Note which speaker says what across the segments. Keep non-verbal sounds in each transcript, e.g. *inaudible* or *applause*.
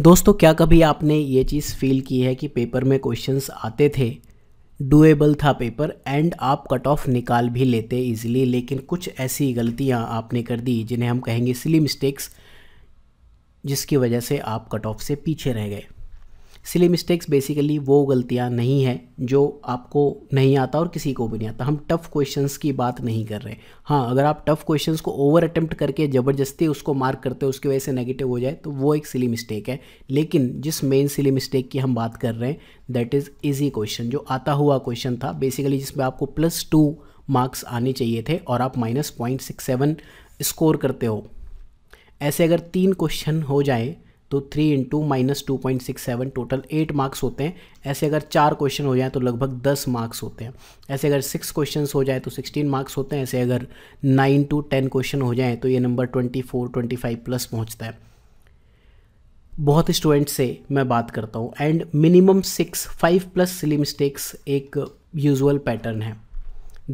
Speaker 1: दोस्तों क्या कभी आपने ये चीज़ फील की है कि पेपर में क्वेश्चंस आते थे डूएबल था पेपर एंड आप कट ऑफ निकाल भी लेते इजीली लेकिन कुछ ऐसी गलतियां आपने कर दी जिन्हें हम कहेंगे सिली मिस्टेक्स जिसकी वजह से आप कट ऑफ से पीछे रह गए सिली मिस्टेक्स बेसिकली वो गलतियाँ नहीं हैं जो आपको नहीं आता और किसी को भी नहीं आता हम टफ़ क्वेश्चंस की बात नहीं कर रहे हाँ अगर आप टफ़ क्वेश्चंस को ओवर अटैम्प्ट करके ज़बरदस्ती उसको मार्क करते हो उसकी वजह से नेगेटिव हो जाए तो वो एक सिली मिस्टेक है लेकिन जिस मेन सिली मिस्टेक की हम बात कर रहे हैं दैट इज़ ईजी क्वेश्चन जो आता हुआ क्वेश्चन था बेसिकली जिसमें आपको प्लस टू मार्क्स आने चाहिए थे और आप minus point six seven score करते हो ऐसे अगर तीन क्वेश्चन हो जाए तो three into minus two point six seven total eight marks होते हैं ऐसे अगर चार क्वेश्चन हो जाए तो लगभग दस मार्क्स होते हैं ऐसे अगर सिक्स क्वेश्चन हो जाए तो सिक्सटीन मार्क्स होते हैं ऐसे अगर नाइन टू टेन क्वेश्चन हो जाए तो ये number twenty four twenty five plus पहुँचता है बहुत स्टूडेंट से मैं बात करता हूँ and minimum six five plus silly mistakes एक यूजुअल पैटर्न है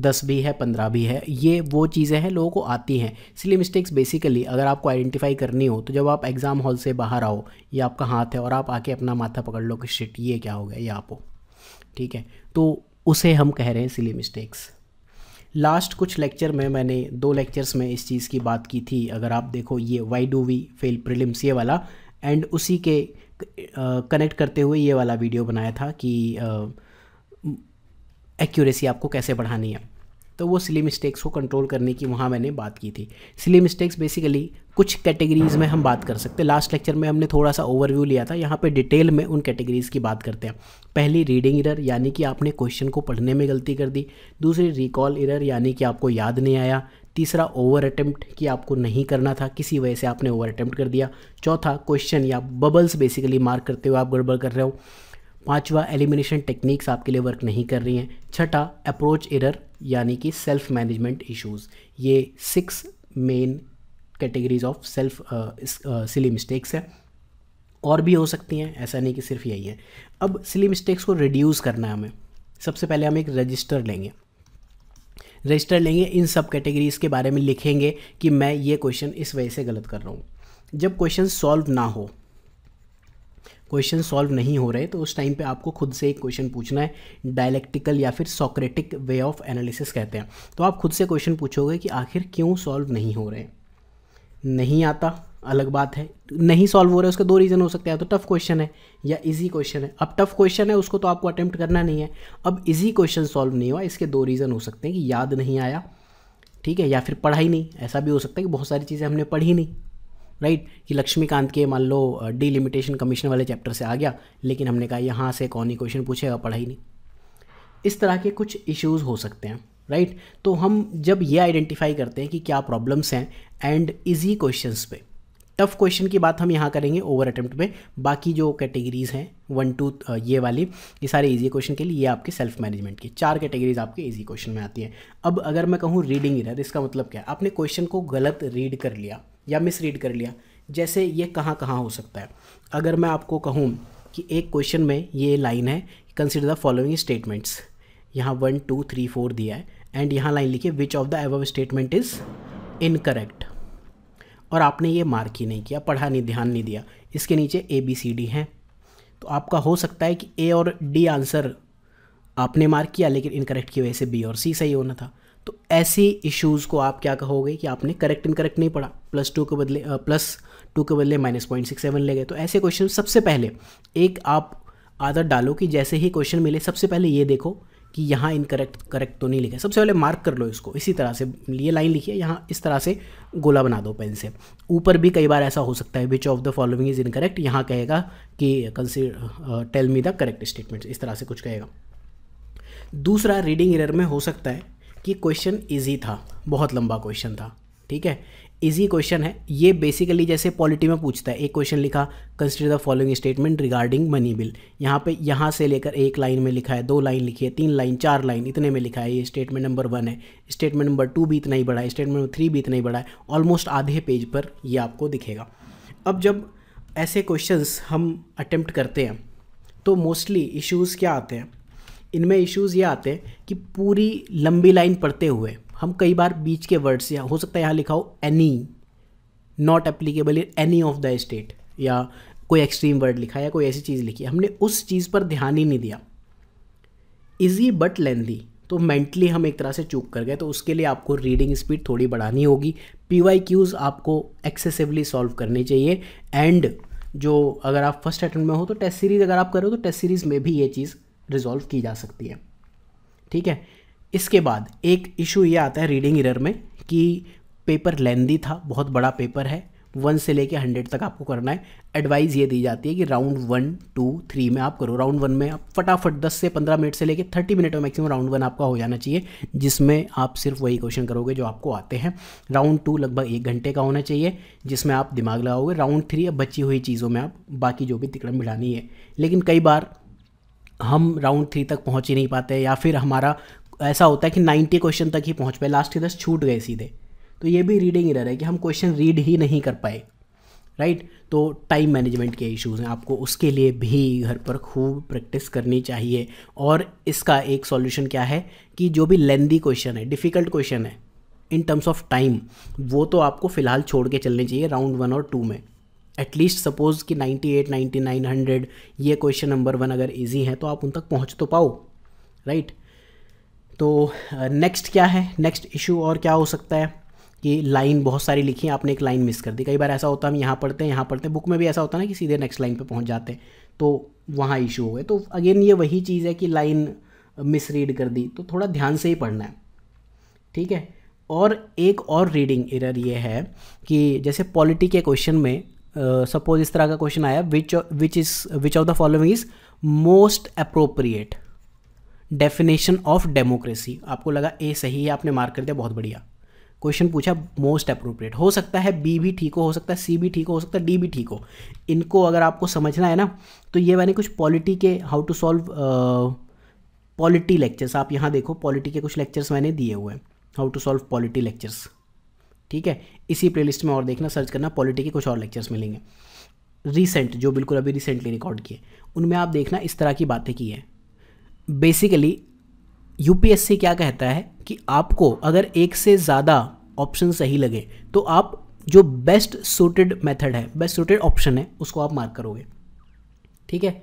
Speaker 1: दस भी है पंद्रह भी है ये वो चीज़ें हैं लोगों को आती हैं इसलिए मिस्टेक्स बेसिकली अगर आपको आइडेंटिफाई करनी हो तो जब आप एग्ज़ाम हॉल से बाहर आओ ये आपका हाथ है और आप आके अपना माथा पकड़ लो कि शिट ये क्या हो गया ये आप हो ठीक है तो उसे हम कह रहे हैं सिली मिस्टेक्स लास्ट कुछ लेक्चर में मैंने दो लेक्चर्स में इस चीज़ की बात की थी अगर आप देखो ये why do we fail prelims ये वाला एंड उसी के कनेक्ट करते हुए ये वाला वीडियो बनाया था कि uh, एक्यूरेसी आपको कैसे बढ़ानी है तो वो सिली मिस्टेक्स को कंट्रोल करने की वहाँ मैंने बात की थी सिली मिस्टेक्स बेसिकली कुछ कैटेगरीज़ में हम बात कर सकते हैं लास्ट लेक्चर में हमने थोड़ा सा ओवरव्यू लिया था यहाँ पे डिटेल में उन कैटेगरीज़ की बात करते हैं पहली रीडिंग इरर यानी कि आपने क्वेश्चन को पढ़ने में गलती कर दी दूसरी रिकॉल इरर यानी कि आपको याद नहीं आया तीसरा ओवर अटैम्प्ट कि आपको नहीं करना था किसी वजह से आपने ओवर अटैम्प्ट कर दिया चौथा क्वेश्चन या बबल्स बेसिकली मार्क करते हुए आप गड़बड़ कर रहे हो पांचवा एलिमिनेशन टेक्निक्स आपके लिए वर्क नहीं कर रही हैं छठा अप्रोच एरर यानी कि सेल्फ मैनेजमेंट इश्यूज ये six main categories of self silly mistakes है और भी हो सकती हैं ऐसा नहीं कि सिर्फ यही है अब सिली मिस्टेक्स को रिड्यूस करना है हमें सबसे पहले हम एक रजिस्टर लेंगे रजिस्टर लेंगे इन सब कैटेगरीज़ के बारे में लिखेंगे कि मैं ये क्वेश्चन इस वजह से गलत कर रहा हूँ जब क्वेश्चन सॉल्व ना हो क्वेश्चन सॉल्व नहीं हो रहे तो उस टाइम पे आपको खुद से एक क्वेश्चन पूछना है डायलेक्टिकल या फिर सोक्रेटिक वे ऑफ एनालिसिस कहते हैं तो आप खुद से क्वेश्चन पूछोगे कि आखिर क्यों सॉल्व नहीं हो रहे नहीं आता अलग बात है नहीं सॉल्व हो रहा है उसका दो रीज़न हो सकते हैं तो टफ क्वेश्चन है या इजी क्वेश्चन है अब टफ क्वेश्चन है उसको तो आपको अटैम्प्ट करना नहीं है अब इजी क्वेश्चन सॉल्व नहीं हुआ इसके दो रीज़न हो सकते हैं कि याद नहीं आया ठीक है या फिर पढ़ाई नहीं ऐसा भी हो सकता है कि बहुत सारी चीज़ें हमने पढ़ी नहीं राइट कि लक्ष्मीकांत के मान लो डीलिमिटेशन कमीशन वाले चैप्टर से आ गया लेकिन हमने कहा यहाँ से कौन ही क्वेश्चन पूछेगा पढ़ा ही नहीं इस तरह के कुछ इश्यूज़ हो सकते हैं राइट तो हम जब ये आइडेंटिफाई करते हैं कि क्या प्रॉब्लम्स हैं एंड इजी क्वेश्चंस पे टफ क्वेश्चन की बात हम यहाँ करेंगे ओवर अटेम्प्ट में बाकी जो कैटेगरीज हैं वन टू ये वाली ये सारे इजी क्वेश्चन के लिए ये आपके सेल्फ मैनेजमेंट की चार कैटेगरीज आपके इजी क्वेश्चन में आती हैं अब अगर मैं कहूँ रीडिंग इरर इसका मतलब क्या है आपने क्वेश्चन को गलत रीड कर लिया या मिस रीड कर लिया जैसे ये कहाँ कहाँ हो सकता है अगर मैं आपको कहूँ कि एक क्वेश्चन में ये लाइन है कंसिडर द फॉलोइंग स्टेटमेंट्स यहाँ वन टू थ्री फोर दिया है एंड यहाँ लाइन लिखी which of the above statement is incorrect और आपने ये मार्क ही नहीं किया पढ़ा नहीं ध्यान नहीं दिया इसके नीचे ए बी सी डी हैं तो आपका हो सकता है कि ए और डी आंसर आपने मार्क किया लेकिन इनकरेक्ट की वजह से बी और सी सही होना था तो ऐसे इश्यूज़ को आप क्या कहोगे कि आपने करेक्ट इन करेक्ट नहीं पढ़ा प्लस टू के बदले प्लस टू के बदले माइनस पॉइंट सिक्स सेवन ले गए तो ऐसे क्वेश्चन सबसे पहले एक आप आदत डालो कि जैसे ही क्वेश्चन मिले सबसे पहले ये देखो कि यहाँ इनकरेक्ट करेक्ट तो नहीं लिखा सबसे पहले मार्क कर लो इसको इसी तरह से ये लाइन लिखिए यहाँ इस तरह से गोला बना दो पेन से ऊपर भी कई बार ऐसा हो सकता है which of the following is incorrect यहाँ कहेगा कि consider tell me the correct statement इस तरह से कुछ कहेगा दूसरा रीडिंग एरर में हो सकता है कि क्वेश्चन ईजी था बहुत लंबा क्वेश्चन था ठीक है ईजी क्वेश्चन है ये बेसिकली जैसे पॉलिटी में पूछता है एक क्वेश्चन लिखा consider the following statement regarding money bill यहाँ पे यहाँ से लेकर एक लाइन में लिखा है दो लाइन लिखी है तीन लाइन चार लाइन इतने में लिखा है ये स्टेटमेंट नंबर वन है स्टेटमेंट नंबर टू भी इतना ही बड़ा है स्टेटमेंट नंबर थ्री भी इतना ही बड़ा है ऑलमोस्ट आधे पेज पर ये आपको दिखेगा अब जब ऐसे क्वेश्चंस हम अटैम्प्ट करते हैं तो मोस्टली इश्यूज़ क्या आते हैं इनमें इश्यूज़ ये आते हैं कि पूरी लंबी लाइन पढ़ते हुए हम कई बार बीच के वर्ड्स या हो सकता है यहाँ लिखा हो any not applicable in any of the state या कोई एक्सट्रीम वर्ड लिखा या कोई ऐसी चीज़ लिखी हमने उस चीज़ पर ध्यान ही नहीं दिया इजी बट लेंदी तो मेंटली हम एक तरह से चूक कर गए तो उसके लिए आपको रीडिंग स्पीड थोड़ी बढ़ानी होगी पी वाई क्यूज़ आपको एक्सेसिवली सॉल्व करनी चाहिए एंड जो अगर आप फर्स्ट अटेम्प्ट में हो तो टेस्ट सीरीज़ अगर आप कर रहे हो तो टेस्ट सीरीज़ में भी ये चीज़ रिजॉल्व की जा सकती है ठीक है इसके बाद एक इशू ये आता है रीडिंग इरर में कि पेपर लेंदी था बहुत बड़ा पेपर है वन से लेके हंड्रेड तक आपको करना है एडवाइज़ ये दी जाती है कि राउंड वन टू थ्री में आप करो राउंड वन में आप फटाफट दस से पंद्रह मिनट से लेके थर्टी मिनट में मैक्सिमम राउंड वन आपका हो जाना चाहिए जिसमें आप सिर्फ वही क्वेश्चन करोगे जो आपको आते हैं राउंड टू लगभग एक घंटे का होना चाहिए जिसमें आप दिमाग लगाओगे राउंड थ्री अब बची हुई चीज़ों में आप बाकी जो भी तिकड़म मिलानी है लेकिन कई बार हम राउंड थ्री तक पहुंच ही नहीं पाते या फिर हमारा ऐसा होता है कि नाइन्टी क्वेश्चन तक ही पहुंच पाए लास्ट के दस छूट गए सीधे तो ये भी रीडिंग एरर है कि हम क्वेश्चन रीड ही नहीं कर पाए राइट तो टाइम मैनेजमेंट के इश्यूज हैं आपको उसके लिए भी घर पर खूब प्रैक्टिस करनी चाहिए और इसका एक सॉल्यूशन क्या है कि जो भी लेंदी क्वेश्चन है डिफ़िकल्ट क्वेश्चन है इन टर्म्स ऑफ टाइम वो तो आपको फ़िलहाल छोड़ के चलने चाहिए राउंड वन और टू में एटलीस्ट सपोज कि 98, 99, 100 ये क्वेश्चन नंबर वन अगर इजी है तो आप उन तक पहुंच तो पाओ राइट तो नेक्स्ट uh, क्या है नेक्स्ट इशू और क्या हो सकता है कि लाइन बहुत सारी लिखी है आपने एक लाइन मिस कर दी कई बार ऐसा होता है हम यहाँ पढ़ते हैं यहाँ पढ़ते हैं बुक में भी ऐसा होता है ना कि सीधे नेक्स्ट लाइन पे पहुँच जाते हैं तो वहाँ इशू हो गए तो अगेन ये वही चीज़ है कि लाइन मिसरीड कर दी तो थोड़ा ध्यान से ही पढ़ना है ठीक है और एक और रीडिंग एरर ये है कि जैसे पॉलिटी के क्वेश्चन में सपोज uh, इस तरह का क्वेश्चन आया which which is which of the following is most appropriate definition of democracy आपको लगा ए सही है आपने मार्क कर दिया बहुत बढ़िया क्वेश्चन पूछा मोस्ट अप्रोप्रिएट हो सकता है बी भी ठीक हो हो सकता है सी भी ठीक हो हो सकता है डी भी ठीक हो इनको अगर आपको समझना है ना तो ये मैंने कुछ पॉलिटी के how to solve polity lectures आप यहाँ देखो पॉलिटी के कुछ लेक्चर्स मैंने दिए हुए हैं how to solve polity lectures ठीक है इसी प्लेलिस्ट में और देखना सर्च करना पॉलिटी के कुछ और लेक्चर्स मिलेंगे रिसेंट जो बिल्कुल अभी रिसेंटली रिकॉर्ड किए उनमें आप देखना इस तरह की बातें की है बेसिकली यूपीएससी क्या कहता है कि आपको अगर एक से ज़्यादा ऑप्शन सही लगे तो आप जो बेस्ट सूटेड मेथड है बेस्ट सूटेड ऑप्शन है उसको आप मार्क करोगे ठीक है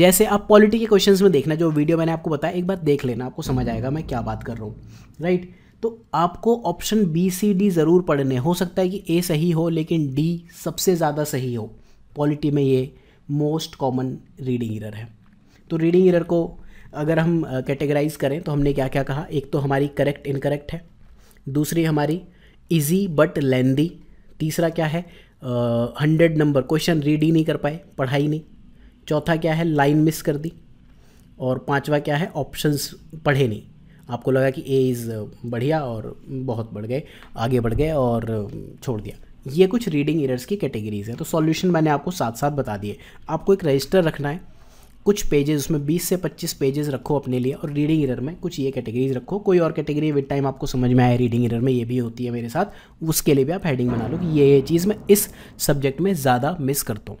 Speaker 1: जैसे आप पॉलिटी के क्वेश्चंस में देखना जो वीडियो मैंने आपको बताया एक बार देख लेना आपको समझ आएगा मैं क्या बात कर रहा हूँ राइट right? तो आपको ऑप्शन बी सी डी ज़रूर पढ़ने हो सकता है कि ए सही हो लेकिन डी सबसे ज़्यादा सही हो पॉलिटी में ये मोस्ट कॉमन रीडिंग एरर है तो रीडिंग एरर को अगर हम कैटेगराइज करें तो हमने क्या क्या कहा एक तो हमारी करेक्ट इनकरेक्ट है दूसरी हमारी इजी बट लेंदी तीसरा क्या है हंड्रेड नंबर क्वेश्चन रीड ही नहीं कर पाए पढ़ाई नहीं चौथा क्या है लाइन मिस कर दी और पांचवा क्या है ऑप्शंस पढ़े नहीं आपको लगा कि ए इज़ uh, बढ़िया और बहुत बढ़ गए आगे बढ़ गए और uh, छोड़ दिया ये कुछ रीडिंग एरर्स की कैटेगरीज हैं तो सॉल्यूशन मैंने आपको साथ साथ बता दिए आपको एक रजिस्टर रखना है कुछ पेजेस उसमें 20 से 25 पेजेस रखो अपने लिए और रीडिंग एरर में कुछ ये कैटेगरीज रखो कोई और कैटेगरी विद टाइम आपको समझ में आए रीडिंग एरर में ये भी होती है मेरे साथ उसके लिए भी आप हेडिंग बना लो कि ये ये चीज़ मैं इस सब्जेक्ट में ज़्यादा मिस करता हूँ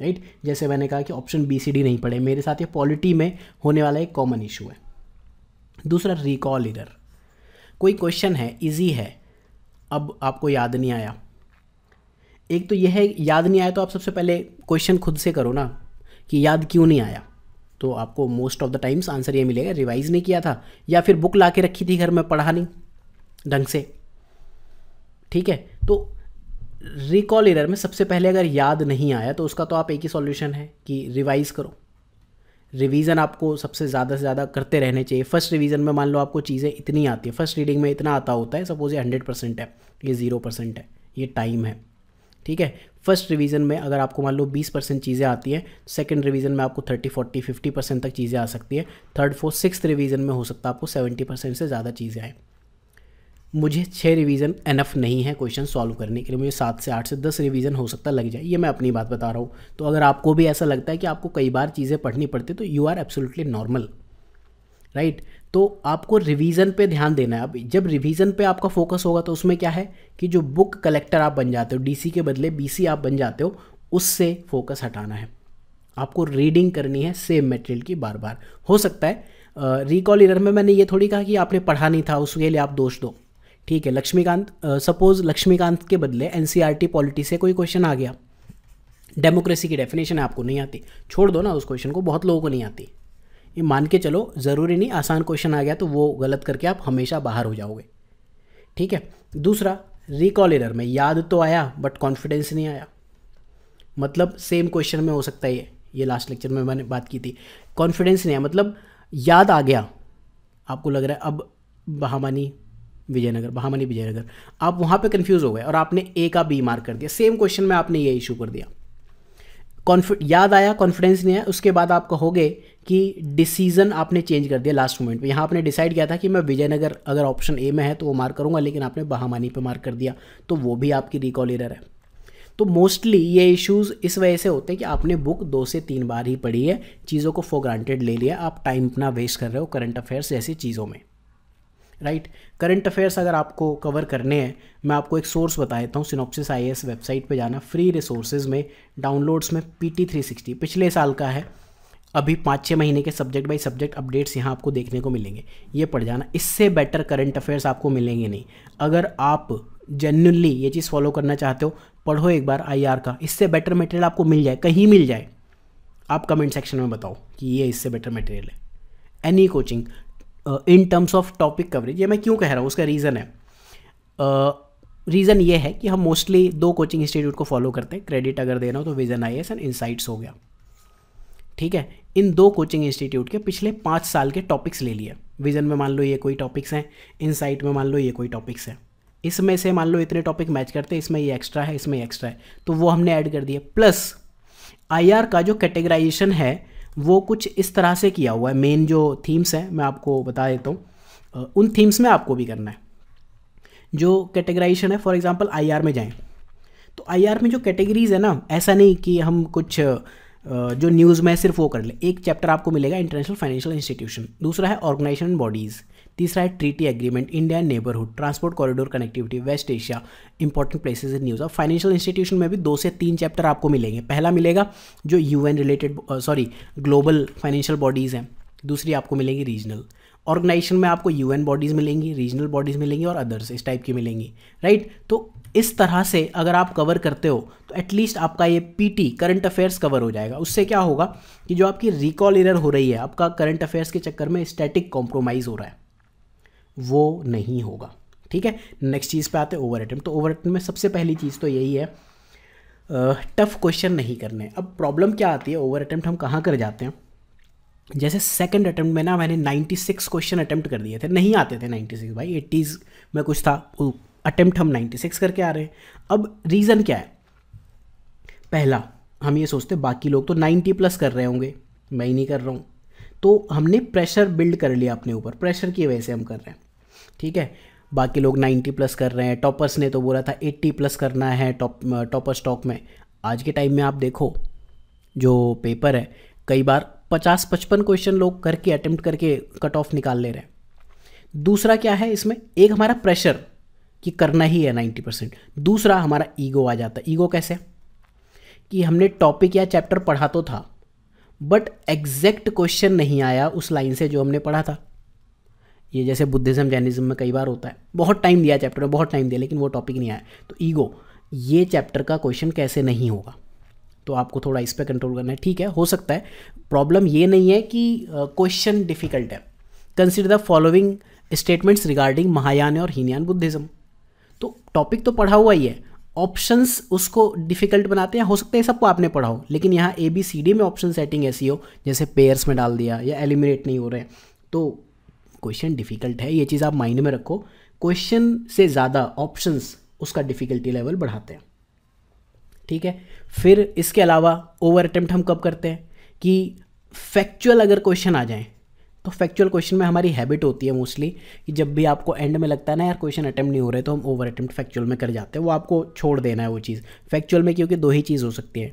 Speaker 1: राइट जैसे मैंने कहा कि ऑप्शन बी सी डी नहीं पढ़े मेरे साथ ये पॉलिटी में होने वाला एक कॉमन इशू है दूसरा रिकॉल इरर कोई क्वेश्चन है इजी है अब आपको याद नहीं आया एक तो यह है याद नहीं आया तो आप सबसे पहले क्वेश्चन खुद से करो ना कि याद क्यों नहीं आया तो आपको most of the times answer ये मिलेगा रिवाइज नहीं किया था या फिर बुक ला के रखी थी घर में पढ़ा नहीं ढंग से ठीक है तो रिकॉल एरर में सबसे पहले अगर याद नहीं आया तो उसका तो आप एक ही सॉल्यूशन है कि रिवाइज करो रिवीजन आपको सबसे ज़्यादा से ज़्यादा करते रहने चाहिए फर्स्ट रिवीजन में मान लो आपको चीज़ें इतनी आती है फर्स्ट रीडिंग में इतना आता होता है सपोज ये हंड्रेड परसेंट है ये ज़ीरो परसेंट है ये टाइम है ठीक है फर्स्ट रिवीजन में अगर आपको मान लो बीस परसेंट चीज़ें आती हैं सेकंड रिवीजन में आपको थर्टी फोर्टी फिफ्टी परसेंट तक चीज़ें आ सकती है थर्ड फोर्थ सिक्स रिवीजन में हो सकता है आपको सेवेंटी परसेंट से ज़्यादा चीज़ें आएँ मुझे छः रिवीजन एनफ नहीं है क्वेश्चन सॉल्व करने के लिए मुझे सात से आठ से दस रिवीजन हो सकता लग जाए ये मैं अपनी बात बता रहा हूँ तो अगर आपको भी ऐसा लगता है कि आपको कई बार चीज़ें पढ़नी पड़ती तो you are absolutely normal right तो आपको रिवीजन पे ध्यान देना है अब जब रिवीजन पे आपका फोकस होगा तो उसमें क्या है कि जो बुक कलेक्टर आप बन जाते हो डीसी के बदले बीसी आप बन जाते हो उससे फोकस हटाना है आपको रीडिंग करनी है सेम मटेरियल की बार बार हो सकता है रिकॉल इरर में मैंने ये थोड़ी कहा कि आपने पढ़ा नहीं था उसके लिए आप दोष दो ठीक है लक्ष्मीकांत सपोज लक्ष्मीकांत के बदले एन पॉलिटी e से कोई क्वेश्चन आ गया डेमोक्रेसी की डेफिनेशन आपको नहीं आती छोड़ दो ना उस क्वेश्चन को बहुत लोगों को नहीं आती ये मान के चलो ज़रूरी नहीं आसान क्वेश्चन आ गया तो वो गलत करके आप हमेशा बाहर हो जाओगे ठीक है दूसरा रिकॉल एरर में याद तो आया बट कॉन्फिडेंस नहीं आया मतलब सेम क्वेश्चन में हो सकता है ये ये लास्ट लेक्चर में मैंने बात की थी कॉन्फिडेंस नहीं आया मतलब याद आ गया आपको लग रहा है अब बहामानी विजयनगर बहामनी विजयनगर आप वहाँ पे कंफ्यूज हो गए और आपने ए का बी मार्क कर दिया सेम क्वेश्चन में आपने ये इशू कर दिया कॉन्फिड याद आया कॉन्फिडेंस नहीं आया उसके बाद आप कहोगे कि डिसीजन आपने चेंज कर दिया लास्ट मोमेंट में यहाँ आपने डिसाइड किया था कि मैं विजयनगर अगर ऑप्शन ए में है तो वो मार्क करूँगा लेकिन आपने बहामानी पे मार्क कर दिया तो वो भी आपकी रिकॉल एरर है तो मोस्टली ये इश्यूज़ इस वजह से होते हैं कि आपने बुक दो से तीन बार ही पढ़ी है चीज़ों को फॉर ग्रांटेड ले लिया आप टाइम अपना वेस्ट कर रहे हो करंट अफेयर्स जैसी चीज़ों में राइट करंट अफेयर्स अगर आपको कवर करने हैं मैं आपको एक सोर्स बता देता हूँ सिनोप्सिस आई वेबसाइट पे जाना फ्री रिसोर्सेज में डाउनलोड्स में पी टी पिछले साल का है अभी पाँच छः महीने के सब्जेक्ट बाई सब्जेक्ट अपडेट्स यहाँ आपको देखने को मिलेंगे ये पढ़ जाना इससे बेटर करंट अफेयर्स आपको मिलेंगे नहीं अगर आप जेन्यनली ये चीज़ फॉलो करना चाहते हो पढ़ो एक बार आई का इससे बेटर मटेरियल आपको मिल जाए कहीं मिल जाए आप कमेंट सेक्शन में बताओ कि ये इससे बेटर मटेरियल है any coaching in terms of topic coverage ये मैं क्यों कह रहा हूँ उसका रीज़न है रीज़न uh, ये है कि हम मोस्टली दो कोचिंग इंस्टीट्यूट को फॉलो करते हैं क्रेडिट अगर देना हो तो vision I S and insights हो गया ठीक है इन दो कोचिंग इंस्टीट्यूट के पिछले पाँच साल के टॉपिक्स ले लिए विजन में मान लो ये कोई टॉपिक्स हैं इनसाइट में मान लो ये कोई टॉपिक्स हैं इसमें से मान लो इतने टॉपिक मैच करते हैं इसमें ये एक्स्ट्रा है इसमें एक्स्ट्रा है तो वो हमने ऐड कर दिया प्लस आईआर का जो कैटेगराइजेशन है वो कुछ इस तरह से किया हुआ है मेन जो थीम्स हैं मैं आपको बता देता हूँ उन थीम्स में आपको भी करना है जो कैटेगराइजेशन है फॉर एग्जांपल आईआर में जाएं तो आईआर में जो कैटेगरीज है ना ऐसा नहीं कि हम कुछ जो न्यूज़ में सिर्फ वो कर ले एक चैप्टर आपको मिलेगा इंटरनेशनल फाइनेंशियल इंस्टीट्यूशन दूसरा है ऑर्गेनाइजेशन बॉडीज़ तीसरा है treaty agreement India neighbourhood transport corridor connectivity West Asia important places in news और फाइनेंशियल इंस्टीट्यूशन में भी दो से तीन चैप्टर आपको मिलेंगे पहला मिलेगा जो UN related sorry global financial bodies हैं दूसरी आपको मिलेगी रीजनल ऑर्गेनाइजेशन में आपको यूएन बॉडीज़ मिलेंगी रीजनल बॉडीज़ मिलेंगी और अदर्स इस टाइप की मिलेंगी राइट तो इस तरह से अगर आप कवर करते हो तो एटलीस्ट आपका ये पीटी करंट अफेयर्स कवर हो जाएगा उससे क्या होगा कि जो आपकी रिकॉल एरर हो रही है आपका करंट अफेयर्स के चक्कर में स्टैटिक कॉम्प्रोमाइज़ हो रहा है वो नहीं होगा ठीक है नेक्स्ट चीज़ पे आते हैं ओवर अटैम्प्ट तो ओवर अटैम्प्ट में सबसे पहली चीज़ तो यही है टफ़ क्वेश्चन नहीं करने अब प्रॉब्लम क्या आती है ओवर अटैम्प्ट हम कहाँ कर जाते हैं जैसे सेकंड अटैम्प्ट में ना मैंने 96 क्वेश्चन अटैम्प्ट कर दिए थे नहीं आते थे 96 भाई एट्टीज़ में कुछ था अटैम्प्ट हम 96 करके आ रहे हैं अब रीज़न क्या है पहला हम ये सोचते बाकी लोग तो 90 प्लस कर रहे होंगे मैं ही नहीं कर रहा हूँ तो हमने प्रेशर बिल्ड कर लिया अपने ऊपर प्रेशर की वजह से हम कर रहे हैं ठीक है बाकी लोग 90 प्लस कर रहे हैं टॉपर्स ने तो बोला था 80 प्लस करना है टॉप टॉपर स्टॉक में आज के टाइम में आप देखो जो पेपर है कई बार 50 पचपन क्वेश्चन लोग करके अटेम्प्ट करके कट ऑफ निकाल ले रहे हैं दूसरा क्या है इसमें एक हमारा प्रेशर कि करना ही है 90 परसेंट दूसरा हमारा ईगो आ जाता है ईगो कैसे कि हमने टॉपिक या चैप्टर पढ़ा तो था बट एग्जैक्ट क्वेश्चन नहीं आया उस लाइन से जो हमने पढ़ा था ये जैसे बुद्धिज़्म जैनिज़्म में कई बार होता है बहुत टाइम दिया चैप्टर में बहुत टाइम दिया लेकिन वो टॉपिक नहीं आया तो ईगो ये चैप्टर का क्वेश्चन कैसे नहीं होगा तो आपको थोड़ा इस पर कंट्रोल करना है ठीक है हो सकता है प्रॉब्लम ये नहीं है कि क्वेश्चन डिफिकल्ट है consider the following statements regarding Mahayana और हीनयान बुद्धिज़्म तो टॉपिक तो पढ़ा हुआ ही है ऑप्शंस उसको डिफिकल्ट बनाते हैं हो सकता है सबको आपने पढ़ा हो लेकिन यहाँ ए बी सी डी में ऑप्शन सेटिंग ऐसी हो जैसे पेयर्स में डाल दिया या एलिमिनेट नहीं हो रहे हैं तो क्वेश्चन डिफिकल्ट है ये चीज़ आप माइंड में रखो क्वेश्चन से ज़्यादा ऑप्शंस उसका डिफ़िकल्टी लेवल बढ़ाते हैं ठीक है फिर इसके अलावा ओवर अटैम्प्ट हम कब करते हैं कि फैक्चुअल अगर क्वेश्चन आ जाएँ तो फैक्चुअल क्वेश्चन में हमारी हैबिट होती है मोस्टली कि जब भी आपको एंड में लगता है ना यार क्वेश्चन अटैम्प्ट नहीं हो रहे तो हम ओवर अटैम्प्ट फैक्चुअल में कर जाते हैं वो आपको छोड़ देना है वो चीज़ फैक्चुअल में क्योंकि दो ही चीज़ हो सकती है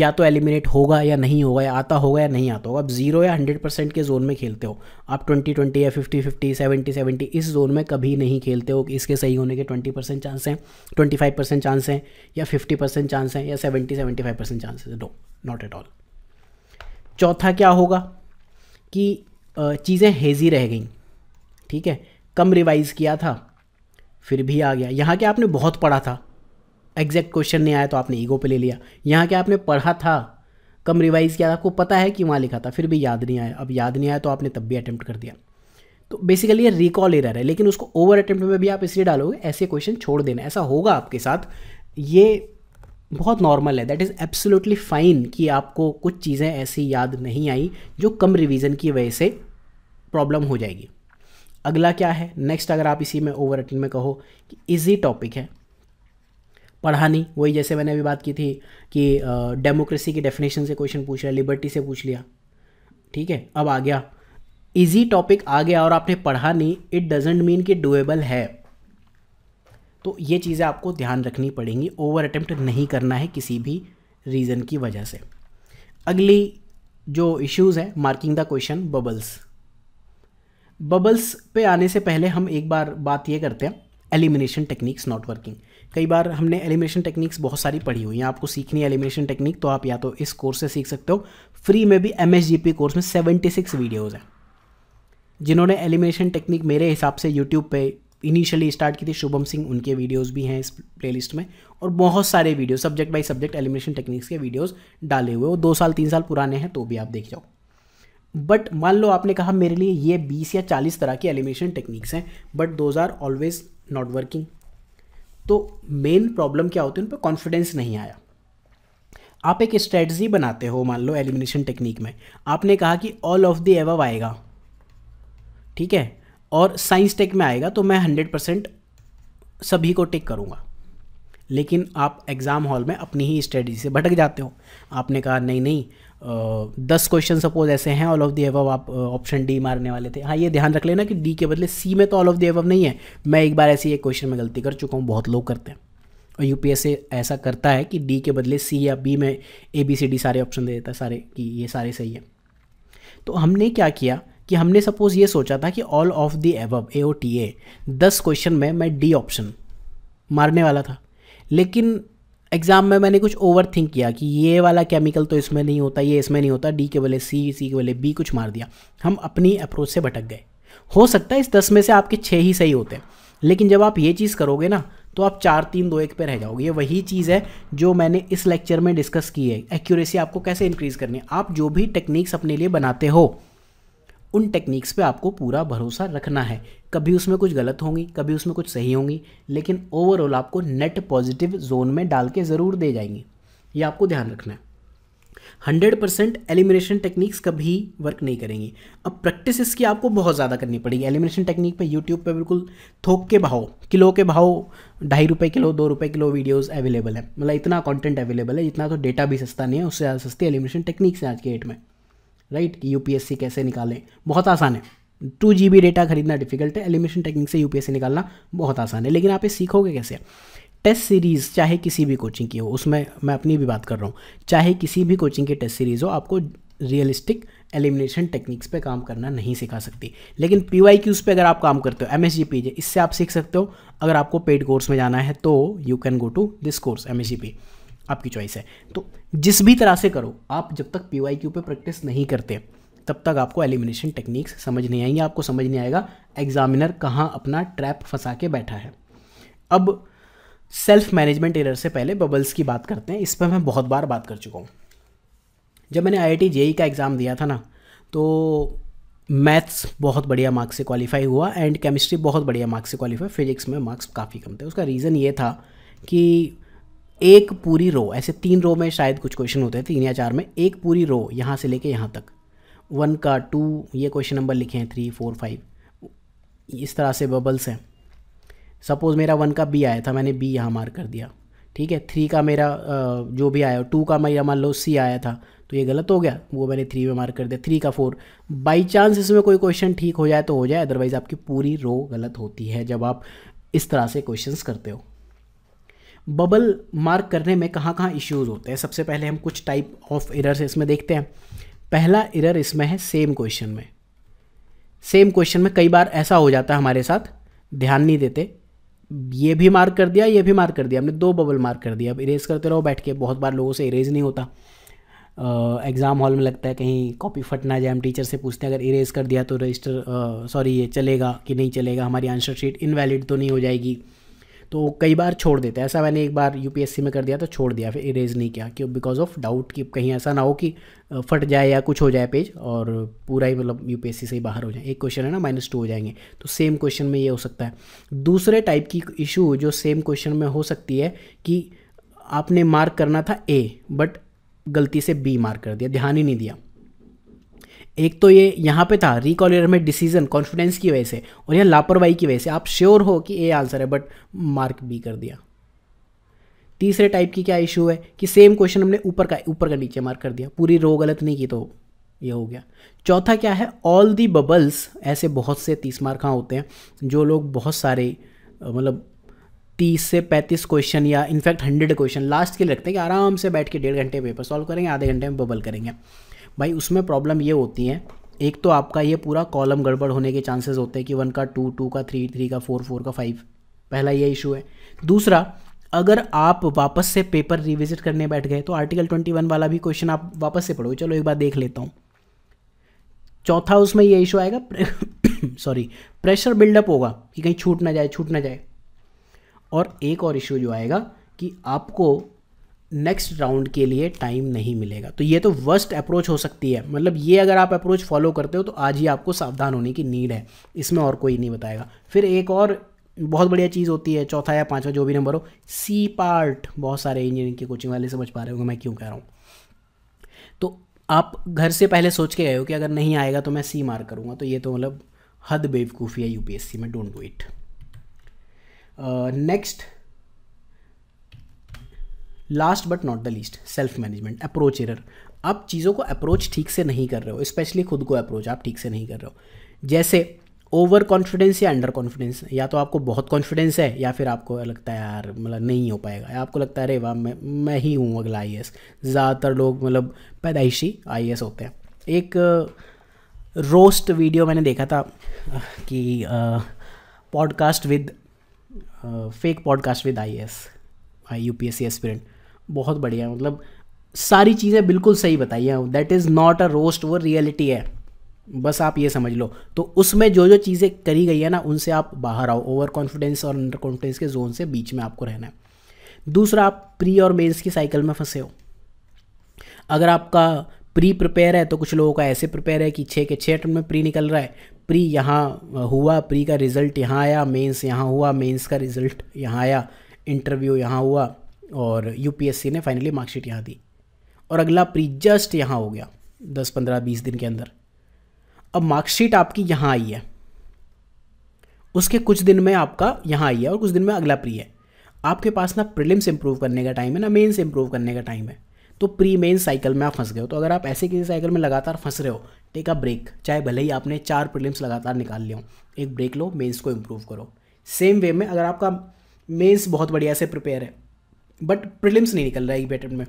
Speaker 1: या तो एलिमिनेट होगा या नहीं होगा या आता होगा या नहीं आता होगा आप जीरो या हंड्रेड परसेंट के जोन में खेलते हो आप ट्वेंटी ट्वेंटी या फिफ्टी फिफ्टी सेवेंटी सेवेंटी इस जोन में कभी नहीं खेलते हो इसके सही होने के ट्वेंटी परसेंट चांस हैं ट्वेंटी फाइव परसेंट चांस हैं या फिफ्टी परसेंट चांस हैं या seventy seventy five percent chances no not at all चौथा क्या होगा कि चीज़ें हेजी रह गई ठीक है कम रिवाइज़ किया था फिर भी आ गया यहाँ क्या आपने बहुत पढ़ा था एग्जैक्ट क्वेश्चन नहीं आया तो आपने ईगो पे ले लिया यहाँ क्या आपने पढ़ा था कम रिवाइज़ किया था आपको पता है कि वहाँ लिखा था फिर भी याद नहीं आया अब याद नहीं आया तो आपने तब भी अटैम्प्ट कर दिया तो बेसिकली ये रिकॉल एरर है लेकिन उसको ओवर अटैम्प्ट में भी आप इसलिए डालोगे ऐसे क्वेश्चन छोड़ देना ऐसा होगा आपके साथ ये बहुत नॉर्मल है दैट इज़ एब्सोल्युटली फाइन कि आपको कुछ चीज़ें ऐसी याद नहीं आई जो कम रिवीजन की वजह से प्रॉब्लम हो जाएगी अगला क्या है नेक्स्ट अगर आप इसी में ओवर अटेंड में कहो कि इजी टॉपिक है पढ़ानी वही जैसे मैंने अभी बात की थी कि डेमोक्रेसी की डेफिनेशन से क्वेश्चन पूछ लिया लिबर्टी से पूछ लिया ठीक है अब आ गया इजी टॉपिक आ गया और आपने पढ़ा नहीं इट डजेंट मीन कि डुएबल है तो ये चीज़ें आपको ध्यान रखनी पड़ेंगी ओवर अटैम्प्ट नहीं करना है किसी भी रीज़न की वजह से अगली जो इश्यूज़ है marking the question bubbles bubbles पे आने से पहले हम एक बार बात ये करते हैं एलिमिनेशन टेक्निक्स नॉट वर्किंग कई बार हमने एलिमिनेशन टेक्निक्स बहुत सारी पढ़ी हुई हैं आपको सीखनी है एलिमिनेशन टेक्निक तो आप या तो इस कोर्स से सीख सकते हो फ्री में भी एम कोर्स में सेवेंटी सिक्स वीडियोज़ हैं जिन्होंने एलिमिनेशन टेक्निक मेरे हिसाब से यूट्यूब पे इनिशियली स्टार्ट की थी शुभम सिंह उनके वीडियोस भी हैं इस प्लेलिस्ट में और बहुत सारे video subject by subject elimination techniques के वीडियोस डाले हुए वो दो साल तीन साल पुराने हैं तो भी आप देख जाओ बट मान लो आपने कहा मेरे लिए ये बीस या चालीस तरह की एलिमिनेशन टेक्निक्स हैं but those are always not working तो मेन प्रॉब्लम क्या होती है उन पर कॉन्फिडेंस नहीं आया आप एक स्ट्रेटजी बनाते हो मान लो एलिमिनेशन टेक्निक में आपने कहा कि ऑल ऑफ द एवव आएगा ठीक है और साइंस टेक में आएगा तो मैं हंड्रेड परसेंट सभी को टिक करूँगा लेकिन आप एग्ज़ाम हॉल में अपनी ही स्ट्रेटजी से भटक जाते हो आपने कहा नहीं नहीं दस क्वेश्चन सपोज ऐसे हैं ऑल ऑफ दी एवव आप ऑप्शन डी मारने वाले थे हाँ ये ध्यान रख लेना कि डी के बदले सी में तो ऑल ऑफ दी एवव नहीं है मैं एक बार ऐसी एक क्वेश्चन में गलती कर चुका हूँ बहुत लोग करते हैं और यू ऐसा करता है कि डी के बदले सी या बी में ए बी सी डी सारे ऑप्शन दे देता है सारे कि ये सारे सही है तो हमने क्या किया कि हमने सपोज़ ये सोचा था कि all of the above A O T A दस क्वेश्चन में मैं डी ऑप्शन मारने वाला था लेकिन एग्जाम में मैंने कुछ ओवर थिंक किया कि ये वाला केमिकल तो इसमें नहीं होता ये इसमें नहीं होता डी के बोले सी सी के बोले बी कुछ मार दिया हम अपनी अप्रोच से भटक गए हो सकता है इस दस में से आपके छः ही सही होते हैं लेकिन जब आप ये चीज़ करोगे ना तो आप चार तीन दो एक पे रह जाओगे ये वही चीज़ है जो मैंने इस लेक्चर में डिस्कस की है एक्यूरेसी आपको कैसे इंक्रीज़ करनी है आप जो भी टेक्निक्स अपने लिए बनाते हो उन टेक्निक्स पे आपको पूरा भरोसा रखना है कभी उसमें कुछ गलत होंगी कभी उसमें कुछ सही होंगी लेकिन ओवरऑल आपको नेट पॉजिटिव जोन में डाल के ज़रूर दे जाएंगी ये आपको ध्यान रखना है हंड्रेड परसेंट एलिमिनेशन टेक्निक्स कभी वर्क नहीं करेंगी अब प्रैक्टिस इसकी आपको बहुत ज़्यादा करनी पड़ेगी एलिमिनेशन टेक्निक पे यूट्यूब पे बिल्कुल थोक के भाव किलो के भाव ढाई रुपये किलो दो रुपये किलो वीडियोस अवेलेबल है मतलब इतना कंटेंट अवेलेबल है इतना तो डेटा भी सस्ता नहीं है उससे ज़्यादा सस्ती एलिमिनेशन टेक्निक्स हैं आज के डेट में राइट कि यूपीएससी कैसे निकालें बहुत आसान है टू जी बी डेटा खरीदना डिफिकल्ट है एलिमिनेशन टेक्निक से यूपीएससी निकालना बहुत आसान है लेकिन आप ये सीखोगे कैसे टेस्ट सीरीज़ चाहे किसी भी कोचिंग की हो उसमें मैं अपनी भी बात कर रहा हूँ चाहे किसी भी कोचिंग की टेस्ट सीरीज़ हो आपको रियलिस्टिक एलिमिनेशन टेक्निक्स पे काम करना नहीं सिखा सकती लेकिन पी वाई क्यूज़ पर अगर आप काम करते हो एम एस जी पी इससे आप सीख सकते हो अगर आपको पेड कोर्स में जाना है तो you can go to this course M S G P आपकी चॉइस है तो जिस भी तरह से करो आप जब तक पी वाई क्यू पर प्रैक्टिस नहीं करते तब तक आपको एलिमिनेशन टेक्निक्स समझ नहीं आएंगे आपको समझ नहीं आएगा एग्जामिनर कहाँ अपना ट्रैप फंसा के बैठा है अब सेल्फ मैनेजमेंट एरर से पहले बबल्स की बात करते हैं इस पर मैं बहुत बार बात कर चुका हूँ जब मैंने आई आई e का एग्ज़ाम दिया था ना तो मैथ्स बहुत बढ़िया मार्क्स से क्वालिफाई हुआ एंड केमिस्ट्री बहुत बढ़िया मार्क्स से क्वालिफाई फिजिक्स में मार्क्स काफ़ी कम थे उसका रीज़न ये था कि एक पूरी रो ऐसे तीन रो में शायद कुछ क्वेश्चन होते हैं तीन या चार में एक पूरी रो यहाँ से लेके यहाँ तक वन का टू ये क्वेश्चन नंबर लिखे हैं थ्री फोर फाइव इस तरह से बबल्स हैं सपोज़ मेरा वन का बी आया था मैंने बी यहाँ मार्क कर दिया ठीक है थ्री का मेरा जो भी आया टू का मेरा मान लो सी आया था तो ये गलत हो गया वो मैंने थ्री में मार्क कर दिया थ्री का फोर बाई चांस इसमें कोई क्वेश्चन ठीक हो जाए तो हो जाए अदरवाइज़ आपकी पूरी रो गलत होती है जब आप इस तरह से क्वेश्चंस करते हो बबल मार्क करने में कहाँ कहाँ इश्यूज़ होते हैं सबसे पहले हम कुछ टाइप ऑफ एरर्स इसमें देखते हैं पहला इरर इसमें है सेम क्वेश्चन में सेम क्वेश्चन में कई बार ऐसा हो जाता है हमारे साथ ध्यान नहीं देते ये भी मार्क कर दिया ये भी मार्क कर दिया हमने दो बबल मार्क कर दिया अब इरेज करते रहो बैठ के बहुत बार लोगों से इरेज नहीं होता एग्ज़ाम हॉल में लगता है कहीं कॉपी फट ना जाए हम टीचर से पूछते हैं अगर इरेज कर दिया तो रजिस्टर सॉरी ये चलेगा कि नहीं चलेगा हमारी आंसर शीट इनवैलिड तो नहीं हो जाएगी तो कई बार छोड़ देते हैं ऐसा मैंने एक बार यूपीएससी में कर दिया तो छोड़ दिया फिर इरेज नहीं किया क्यों बिकॉज ऑफ डाउट कि कहीं ऐसा ना हो कि फट जाए या कुछ हो जाए पेज और पूरा ही मतलब यूपीएससी से ही बाहर हो जाए एक क्वेश्चन है ना माइनस टू हो जाएंगे तो सेम क्वेश्चन में ये हो सकता है दूसरे टाइप की इशू जो सेम क्वेश्चन में हो सकती है कि आपने मार्क करना था ए बट गलती से बी मार्क कर दिया ध्यान ही नहीं दिया एक तो ये यहाँ पे था रिकॉल ईयर में डिसीजन कॉन्फिडेंस की वजह से और यहाँ लापरवाही की वजह से आप श्योर हो कि ए आंसर है बट मार्क बी कर दिया तीसरे टाइप की क्या इशू है कि सेम क्वेश्चन हमने ऊपर का ऊपर का नीचे मार्क कर दिया पूरी रो गलत नहीं की तो ये हो गया चौथा क्या है ऑल दी बबल्स ऐसे बहुत से तीस मार्क हाँ होते हैं जो लोग बहुत सारे मतलब तीस से पैंतीस क्वेश्चन या इनफैक्ट हंड्रेड क्वेश्चन लास्ट के लिए रखते हैं कि आराम से बैठ के डेढ़ घंटे पेपर सॉल्व करेंगे आधे घंटे में बबल करेंगे भाई उसमें प्रॉब्लम ये होती है एक तो आपका ये पूरा कॉलम गड़बड़ होने के चांसेस होते हैं कि वन का टू टू का थ्री थ्री का फोर फोर का फाइव पहला ये इशू है दूसरा अगर आप वापस से पेपर रिविजिट करने बैठ गए तो आर्टिकल ट्वेंटी वन वाला भी क्वेश्चन आप वापस से पढ़ो चलो एक बार देख लेता हूँ चौथा उसमें ये इशू आएगा सॉरी प्रेशर बिल्डअप होगा कि कहीं छूट ना जाए छूट ना जाए और एक और इशू जो आएगा कि आपको नेक्स्ट राउंड के लिए टाइम नहीं मिलेगा तो ये तो वर्स्ट अप्रोच हो सकती है मतलब ये अगर आप अप्रोच फॉलो करते हो तो आज ही आपको सावधान होने की नीड है इसमें और कोई नहीं बताएगा फिर एक और बहुत बढ़िया चीज़ होती है चौथा या पांचवा जो भी नंबर हो सी पार्ट बहुत सारे इंजीनियरिंग के कोचिंग वाले समझ पा रहे होंगे मैं क्यों कह रहा हूँ तो आप घर से पहले सोच के गए हो कि अगर नहीं आएगा तो मैं सी मार करूँगा तो ये तो मतलब हद बेवकूफ़ी है यूपीएससी में don't do it next last but not the least self management approach error आप चीज़ों को अप्रोच ठीक से नहीं कर रहे हो स्पेशली खुद को अप्रोच आप ठीक से नहीं कर रहे हो जैसे ओवर कॉन्फिडेंस या अंडर कॉन्फिडेंस या तो आपको बहुत कॉन्फिडेंस है या फिर आपको लगता है यार मतलब नहीं हो पाएगा या आपको लगता है अरे वाह मैं मैं ही हूँ अगला आई ज़्यादातर लोग मतलब पैदाइशी आई होते हैं एक रोस्ट वीडियो मैंने देखा था कि podcast with fake podcast with I S I U P S C aspirant बहुत बढ़िया मतलब सारी चीज़ें बिल्कुल सही बताई हैं that is not a roast वो रियलिटी है बस आप ये समझ लो तो उसमें जो जो चीज़ें करी गई है ना उनसे आप बाहर आओ ओवर कॉन्फिडेंस और अंडर कॉन्फिडेंस के जोन से बीच में आपको रहना है दूसरा आप प्री और मेन्स की साइकिल में फंसे हो अगर आपका प्री प्रिपेयर है तो कुछ लोगों का ऐसे प्रिपेयर है कि छः के छः अटम में प्री निकल रहा है प्री यहाँ हुआ प्री का रिज़ल्ट यहाँ आया मेंस यहाँ हुआ मेंस का रिज़ल्ट यहाँ आया इंटरव्यू यहाँ हुआ और यू ने फाइनली मार्कशीट यहाँ दी और अगला प्री जस्ट यहाँ हो गया दस पंद्रह बीस दिन के अंदर अब मार्कशीट आपकी यहाँ आई है उसके कुछ दिन में आपका यहाँ आई है और कुछ दिन में अगला प्री है आपके पास ना प्रिलिम्स इंप्रूव करने का टाइम है ना मेन्स इंप्रूव करने का टाइम है तो प्री मेन साइकिल में आप फंस गए हो तो अगर आप ऐसे किसी साइकिल में लगातार फंस रहे हो टेक अ ब्रेक चाहे भले ही आपने चार प्रिलिम्स लगातार निकाल लिया हो एक ब्रेक लो मेन्स को इम्प्रूव करो सेम वे में अगर आपका मेन्स बहुत बढ़िया से प्रिपेयर है बट प्रिलिम्स नहीं निकल रहा है एक भी अटैम्प्ट में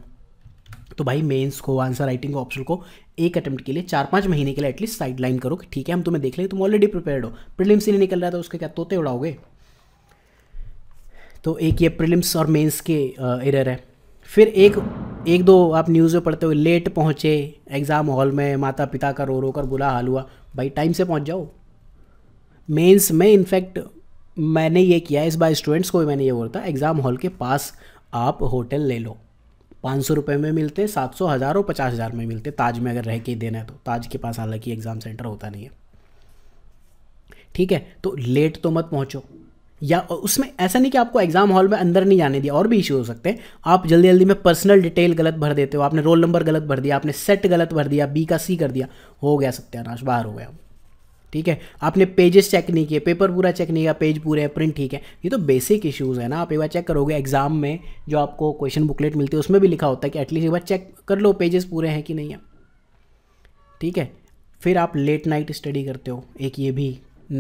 Speaker 1: तो भाई मेंस को आंसर राइटिंग को ऑप्शन को एक अटैम्प्ट के लिए चार पाँच महीने के लिए एटलीस्ट साइड लाइन करो कि ठीक है हम तुम्हें देख लेंगे तुम ऑलरेडी प्रिपेयर्ड हो प्रिलिम्स ही नहीं निकल रहा था उसके क्या तोते उड़ाओगे तो एक ये प्रिलिम्स और मेंस के एरर है फिर एक एक दो आप न्यूज़ में पढ़ते हो लेट पहुँचे एग्ज़ाम हॉल में माता पिता का रो रो कर बुला हाल हुआ भाई टाइम से पहुँच जाओ मेंस में इनफैक्ट मैंने ये किया इस बार स्टूडेंट्स को भी मैंने ये बोला था एग्ज़ाम हॉल के पास आप होटल ले लो पाँच सौ रुपये में मिलते सात सौ हज़ार और पचास हज़ार में मिलते ताज में अगर रह के ही देना है तो ताज के पास हालांकि एग्ज़ाम सेंटर होता नहीं है ठीक है तो लेट तो मत पहुँचो या उसमें ऐसा नहीं कि आपको एग्ज़ाम हॉल में अंदर नहीं जाने दिया और भी इशू हो सकते हैं आप जल्दी जल्दी में पर्सनल डिटेल गलत भर देते हो आपने रोल नंबर गलत भर दिया आपने सेट गलत भर दिया बी का सी कर दिया हो गया सत्यानाश बाहर हो गया ठीक है आपने पेजेस चेक नहीं किए पेपर पूरा चेक नहीं किया पेज पूरे हैं प्रिंट ठीक है ये तो बेसिक इश्यूज़ है ना आप एक बार चेक करोगे एग्जाम में जो आपको क्वेश्चन बुकलेट मिलती है उसमें भी लिखा होता है कि एटलीस्ट एक बार चेक कर लो पेजेस पूरे हैं कि नहीं है ठीक है फिर आप लेट नाइट स्टडी करते हो एक ये भी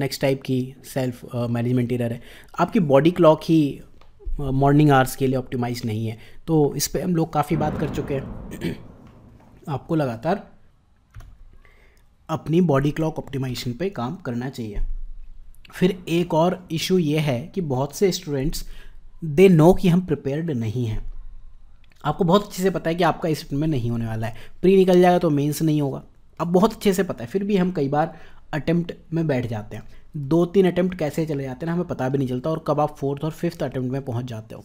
Speaker 1: नेक्स्ट टाइप की सेल्फ मैनेजमेंट इरर है आपकी बॉडी क्लॉक ही मॉर्निंग आवर्स के लिए ऑप्टिमाइज नहीं है तो इस पर हम लोग काफ़ी बात कर चुके हैं *clears throat* आपको लगातार अपनी बॉडी क्लॉक ऑप्टिमाइजेशन पे काम करना चाहिए फिर एक और इशू ये है कि बहुत से स्टूडेंट्स दे नो कि हम प्रिपेयर्ड नहीं हैं आपको बहुत अच्छे से पता है कि आपका इस में नहीं होने वाला है प्री निकल जाएगा तो मेंस नहीं होगा अब बहुत अच्छे से पता है फिर भी हम कई बार अटैम्प्ट में बैठ जाते हैं दो तीन अटैम्प्ट कैसे चले जाते हैं ना हमें पता भी नहीं चलता और कब आप फोर्थ और फिफ्थ अटैम्प्ट में पहुंच जाते हो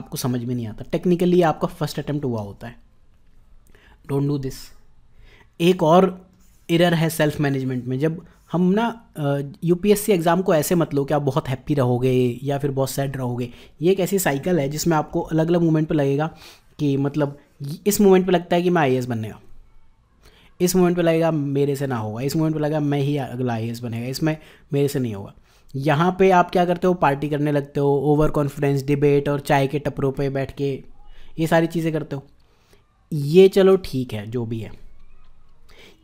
Speaker 1: आपको समझ में नहीं आता टेक्निकली आपका फर्स्ट अटैम्प्ट हुआ होता है डोंट डू दिस एक और इरर है सेल्फ मैनेजमेंट में जब हम ना यूपीएससी एग्ज़ाम को ऐसे मत लो कि आप बहुत हैप्पी रहोगे या फिर बहुत सैड रहोगे ये एक ऐसी साइकिल है जिसमें आपको अलग अलग मोमेंट पर लगेगा कि मतलब इस मोमेंट पर लगता है कि मैं आई बनने का इस मोमेंट पर लगेगा मेरे से ना होगा इस मोमेंट पर लगेगा मैं ही अगला आई बनेगा इसमें मेरे से नहीं होगा यहाँ पे आप क्या करते हो पार्टी करने लगते हो ओवर कॉन्फिडेंस डिबेट और चाय के टपरों पे बैठ के ये सारी चीज़ें करते हो ये चलो ठीक है जो भी है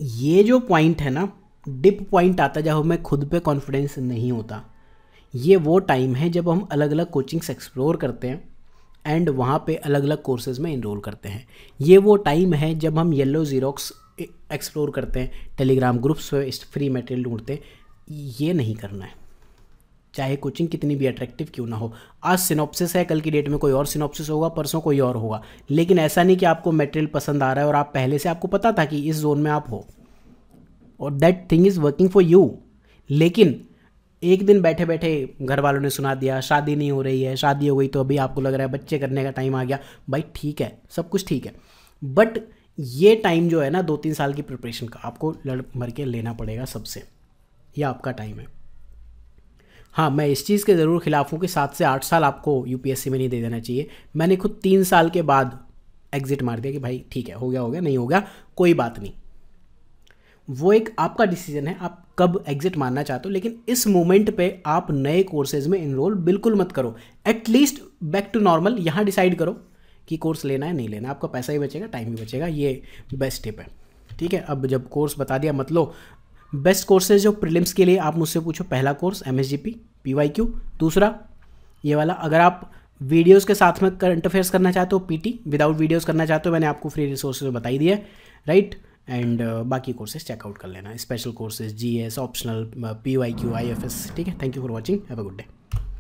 Speaker 1: ये जो पॉइंट है ना डिप पॉइंट आता जब हमें खुद पे कॉन्फिडेंस नहीं होता ये वो टाइम है जब हम अलग अलग कोचिंग्स एक्सप्लोर करते हैं एंड वहाँ पे अलग अलग कोर्सेज़ में इनरोल करते हैं ये वो टाइम है जब हम येलो ज़ीरोक्स एक्सप्लोर करते हैं टेलीग्राम ग्रुप्स पे फ्री मटेरियल ढूंढते हैं ये नहीं करना है चाहे कोचिंग कितनी भी अट्रैक्टिव क्यों ना हो आज सिनॉप्सिस है कल की डेट में कोई और सिनॉप्सिस होगा परसों कोई और होगा लेकिन ऐसा नहीं कि आपको मेटेरियल पसंद आ रहा है और आप पहले से आपको पता था कि इस जोन में आप हो और that thing is working for you लेकिन एक दिन बैठे बैठे घर वालों ने सुना दिया शादी नहीं हो रही है शादी हो गई तो अभी आपको लग रहा है बच्चे करने का टाइम आ गया भाई ठीक है सब कुछ ठीक है बट ये टाइम जो है ना दो तीन साल की प्रिपरेशन का आपको लड़ मर के लेना पड़ेगा सबसे यह आपका टाइम है हाँ मैं इस चीज़ के ज़रूर खिलाफ हूँ कि सात से आठ साल आपको यू में नहीं दे देना चाहिए मैंने खुद तीन साल के बाद एग्ज़िट मार दिया कि भाई ठीक है हो गया हो गया नहीं हो गया कोई बात नहीं वो एक आपका डिसीजन है आप कब एग्ज़िट मारना चाहते हो लेकिन इस मोमेंट पे आप नए कोर्सेज में इनरोल बिल्कुल मत करो एटलीस्ट बैक टू नॉर्मल यहाँ डिसाइड करो कि कोर्स लेना है नहीं लेना आपका पैसा ही बचेगा टाइम भी बचेगा ये बेस्ट टिप है ठीक है अब जब कोर्स बता दिया मत लो बेस्ट कोर्सेज जो प्रीलिम्स के लिए आप मुझसे पूछो पहला course M S G P P Y Q दूसरा ये वाला अगर आप वीडियोस के साथ में कर अफेयर्स करना चाहते हो पीटी विदाउट वीडियोस करना चाहते हो मैंने आपको फ्री रिसोर्सेज बताई दिया राइट एंड बाकी कोर्सेज चेकआउट कर लेना special courses G S optional P Y Q I F S ठीक है thank you for watching have a good day